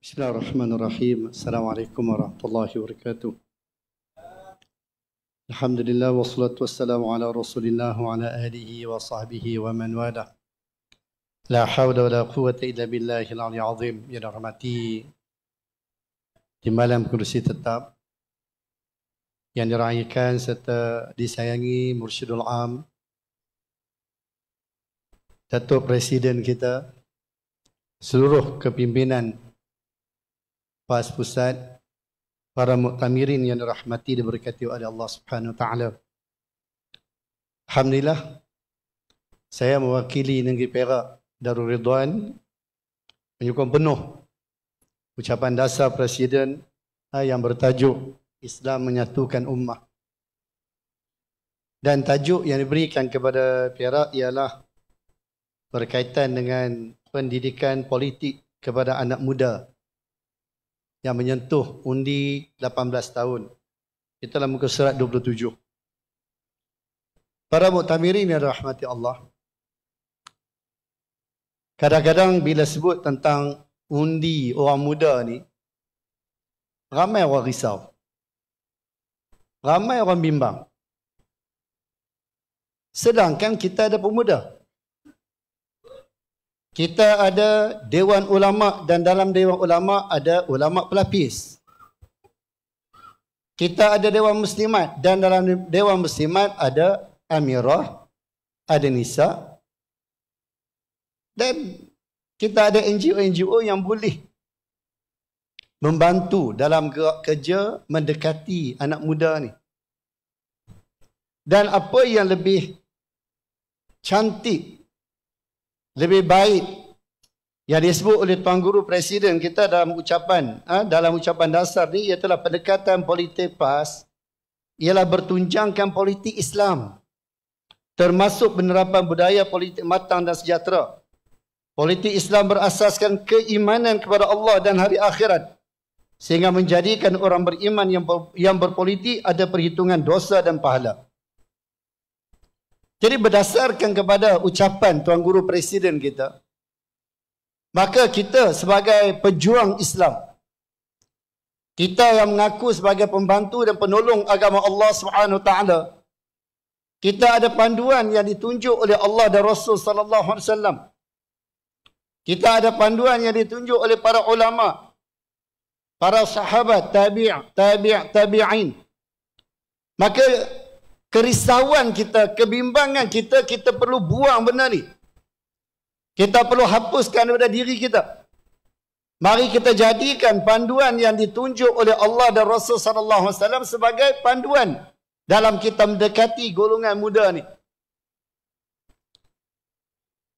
Bismillahirrahmanirrahim. Assalamualaikum warahmatullahi wabarakatuh. Alhamdulillah wassalatu wassalamu ala Rasulillah wa ala alihi wa sahbihi wa man wala. La hawla wa la quwwata illa billahi al azim. Ya rahmati di malam kursi tetap yang diraihkan serta disayangi Mursyidul Am Datuk Presiden kita seluruh kepimpinan PAS Pusat, para muktamirin yang dirahmati dan berkati oleh Allah Subhanahu Taala. Alhamdulillah, saya mewakili Negeri Perak Darul Ridwan menyokong penuh ucapan dasar Presiden yang bertajuk Islam menyatukan ummah. Dan tajuk yang diberikan kepada Perak ialah berkaitan dengan pendidikan politik kepada anak muda yang menyentuh undi 18 tahun. Kita dalam muka surat 27. Para muktamirin yang rahmati Allah. Kadang-kadang bila sebut tentang undi orang muda ni, ramai orang risau. Ramai orang bimbang. Sedangkan kita ada pemuda. Pemuda kita ada dewan ulama dan dalam dewan ulama ada ulama pelapis kita ada dewan muslimat dan dalam dewan muslimat ada amirah ada nisa dan kita ada NGO-NGO yang boleh membantu dalam gerak kerja mendekati anak muda ni. Dan apa yang lebih cantik lebih baik yang disebut oleh Tuan Guru Presiden kita dalam ucapan ha, dalam ucapan dasar ni ialah pendekatan politik PAS ialah bertunjangkan politik Islam termasuk penerapan budaya politik matang dan sejahtera. Politik Islam berasaskan keimanan kepada Allah dan hari akhirat sehingga menjadikan orang beriman yang yang berpolitik ada perhitungan dosa dan pahala. Jadi berdasarkan kepada ucapan Tuan Guru Presiden kita, maka kita sebagai pejuang Islam, kita yang mengaku sebagai pembantu dan penolong agama Allah SWT, kita ada panduan yang ditunjuk oleh Allah dan Rasul sallallahu alaihi wasallam. Kita ada panduan yang ditunjuk oleh para ulama, para sahabat, tabi' tabi' tabi'in. Maka kerisauan kita, kebimbangan kita, kita perlu buang benda ni. Kita perlu hapuskan daripada diri kita. Mari kita jadikan panduan yang ditunjuk oleh Allah dan Rasul sallallahu alaihi wasallam sebagai panduan dalam kita mendekati golongan muda ni.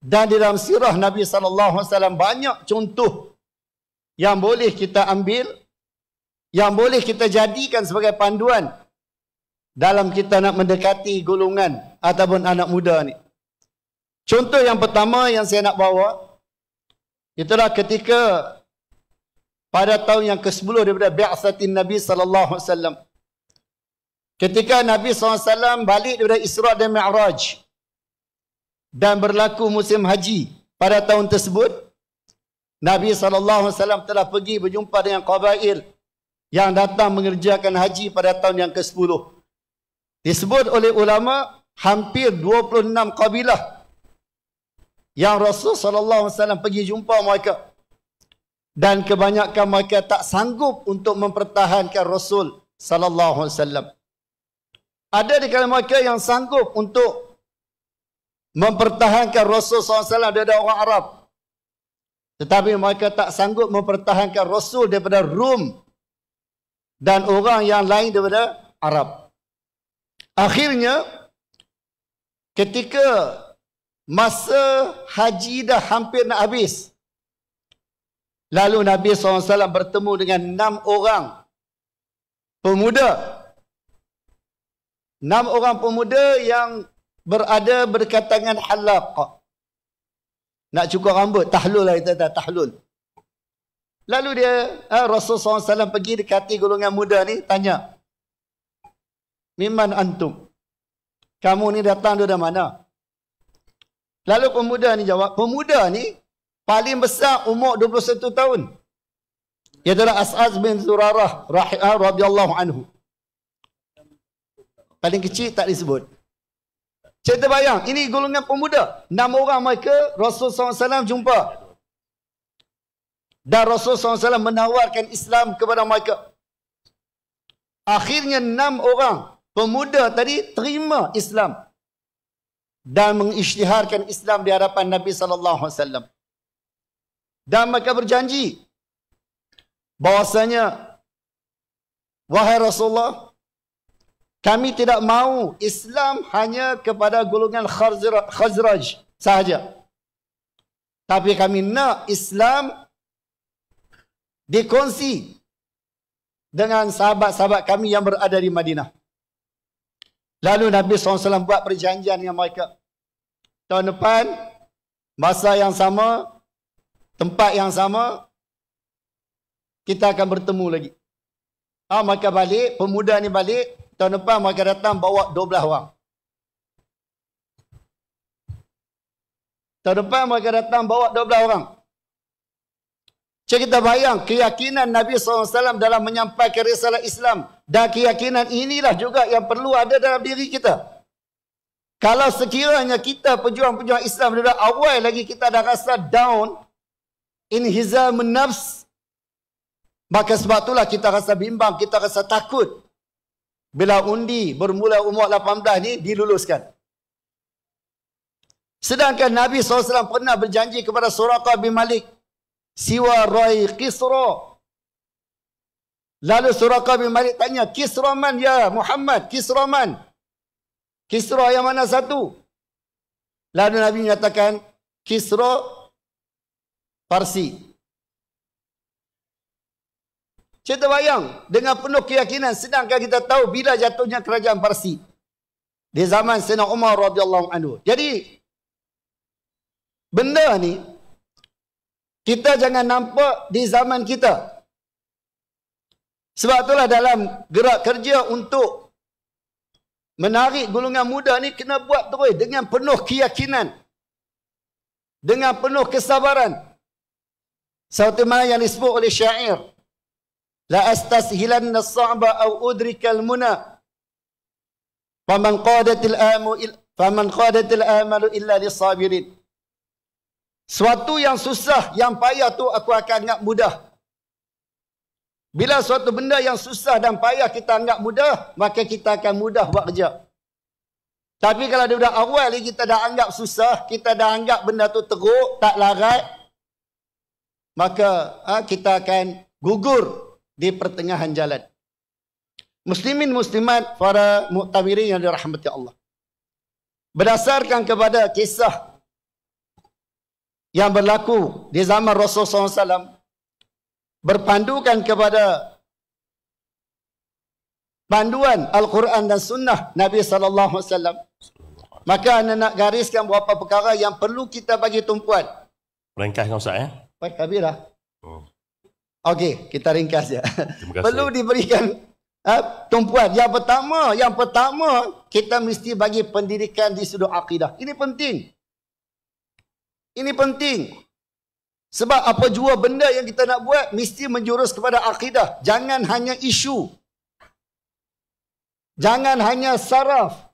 Dan di dalam sirah Nabi sallallahu alaihi wasallam banyak contoh yang boleh kita ambil yang boleh kita jadikan sebagai panduan dalam kita nak mendekati golongan ataupun anak muda ni. Contoh yang pertama yang saya nak bawa itulah ketika pada tahun yang ke-10 daripada bi'satin Nabi sallallahu alaihi wasallam. Ketika Nabi SAW balik daripada Isra dan Mi'raj dan berlaku musim haji pada tahun tersebut, Nabi SAW telah pergi berjumpa dengan Qabail yang datang mengerjakan haji pada tahun yang ke-10. Disebut oleh ulama hampir 26 kabilah yang Rasul sallallahu alaihi wasallam pergi jumpa mereka. Dan kebanyakan mereka tak sanggup untuk mempertahankan Rasul sallallahu alaihi wasallam. Ada di kalangan mereka yang sanggup untuk mempertahankan Rasul SAW daripada orang Arab. Tetapi mereka tak sanggup mempertahankan Rasul daripada Rom dan orang yang lain daripada Arab. Akhirnya ketika masa haji dah hampir nak habis. Lalu Nabi SAW bertemu dengan enam orang pemuda. Enam orang pemuda yang berada berdekatan dengan halaq. Nak cukur rambut, tahlul lah kita tak, tahlul. Lalu dia, eh, Rasul SAW pergi dekati golongan muda ni, tanya, Miman antum? Kamu ni datang dari mana? Lalu pemuda ni jawab, pemuda ni paling besar umur 21 tahun. Ia adalah As'az bin Zurarah ah, radhiyallahu anhu. Paling kecil tak disebut. Cerita bayang, ini golongan pemuda. Enam orang mereka, rasul SAW jumpa. Dan rasul SAW menawarkan Islam kepada mereka. Akhirnya enam orang pemuda tadi terima Islam dan mengisytiharkan Islam di hadapan Nabi sallallahu alaihi wasallam. Dan mereka berjanji bahwasanya wahai Rasulullah kami tidak mahu Islam hanya kepada golongan Khazraj sahaja. Tapi kami nak Islam dikongsi dengan sahabat-sahabat kami yang berada di Madinah. Lalu Nabi SAW buat perjanjian dengan mereka. Tahun depan, masa yang sama, tempat yang sama, kita akan bertemu lagi. Ha, mereka balik, pemuda ni balik, tahun depan mereka datang bawa 12 orang. Tahun depan mereka datang bawa 12 orang. Jadi kita bayang keyakinan Nabi SAW dalam menyampaikan risalah Islam. Dan keyakinan inilah juga yang perlu ada dalam diri kita. Kalau sekiranya kita pejuang-pejuang Islam dari awal lagi kita dah rasa down. In hizal menafs. Maka sebab itulah kita rasa bimbang, kita rasa takut. Bila undi bermula umur 18 ni diluluskan. Sedangkan Nabi SAW pernah berjanji kepada Suraqah bin Malik siwa ra'i Kisra. Lalu Suraka bin Malik tanya, Kisra man ya Muhammad? Kisra man? Kisra yang mana satu? Lalu Nabi menyatakan, Kisra Parsi. Cerita bayang, dengan penuh keyakinan, sedangkan kita tahu bila jatuhnya kerajaan Parsi. Di zaman Sena Umar radhiyallahu anhu. Jadi, benda ni, kita jangan nampak di zaman kita. Sebab itulah dalam gerak kerja untuk menarik golongan muda ni kena buat terus dengan penuh keyakinan. Dengan penuh kesabaran. Satu malam yang disebut oleh syair. La astasihilan nasa'ba au udrikal muna. Faman qadatil amu il Faman qadatil amalu illa li sabirin. Suatu yang susah, yang payah tu aku akan anggap mudah. Bila suatu benda yang susah dan payah kita anggap mudah, maka kita akan mudah buat kerja. Tapi kalau dia dah awal lagi kita dah anggap susah, kita dah anggap benda tu teruk, tak larat, maka ha, kita akan gugur di pertengahan jalan. Muslimin muslimat para mu'tawirin yang dirahmati Allah. Berdasarkan kepada kisah yang berlaku di zaman Rasulullah SAW berpandukan kepada panduan Al-Quran dan Sunnah Nabi SAW. Maka anda nak gariskan beberapa perkara yang perlu kita bagi tumpuan. Ringkas kan Ustaz ya? Baik, habislah. Oh. Hmm. Okey, kita ringkas ya. perlu diberikan ha, tumpuan. Yang pertama, yang pertama kita mesti bagi pendidikan di sudut akidah. Ini penting. Ini penting. Sebab apa jua benda yang kita nak buat, mesti menjurus kepada akidah. Jangan hanya isu. Jangan hanya saraf.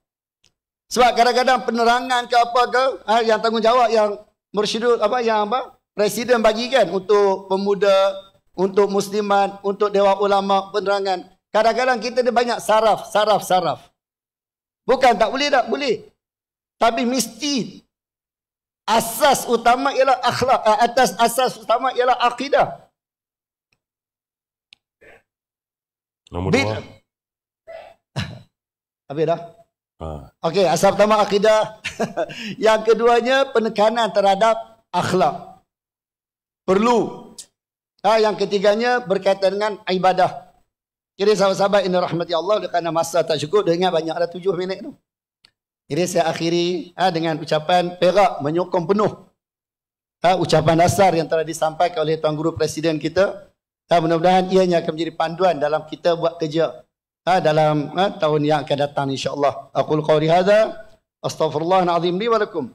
Sebab kadang-kadang penerangan ke apa ke, ah, yang tanggungjawab yang mursyidul apa yang apa presiden bagikan untuk pemuda, untuk musliman, untuk dewa ulama penerangan. Kadang-kadang kita ada banyak saraf, saraf, saraf. Bukan tak boleh tak? Boleh. Tapi mesti Asas utama ialah akhlak. Eh, atas asas utama ialah akidah. Nombor Bid- dua. Habis dah? Ha. Okey, asas utama akidah. Yang keduanya, penekanan terhadap akhlak. Perlu. Ha, yang ketiganya, berkaitan dengan ibadah. Kira sahabat-sahabat, ini rahmati Allah. Kerana masa tak cukup, dia ingat banyak ada tujuh minit tu. Jadi saya akhiri ha, dengan ucapan Perak menyokong penuh ha, ucapan dasar yang telah disampaikan oleh Tuan Guru Presiden kita. Ha, mudah-mudahan ianya akan menjadi panduan dalam kita buat kerja ha, dalam ha, tahun yang akan datang insyaAllah. Aku lukau lihada. Astaghfirullahaladzim li walakum.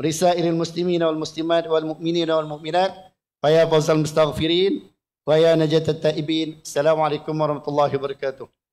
Risairil muslimin wal muslimat wal mu'minin wal mu'minat. Faya fawzal mustaghfirin. Faya najatat ta'ibin. Assalamualaikum warahmatullahi wabarakatuh.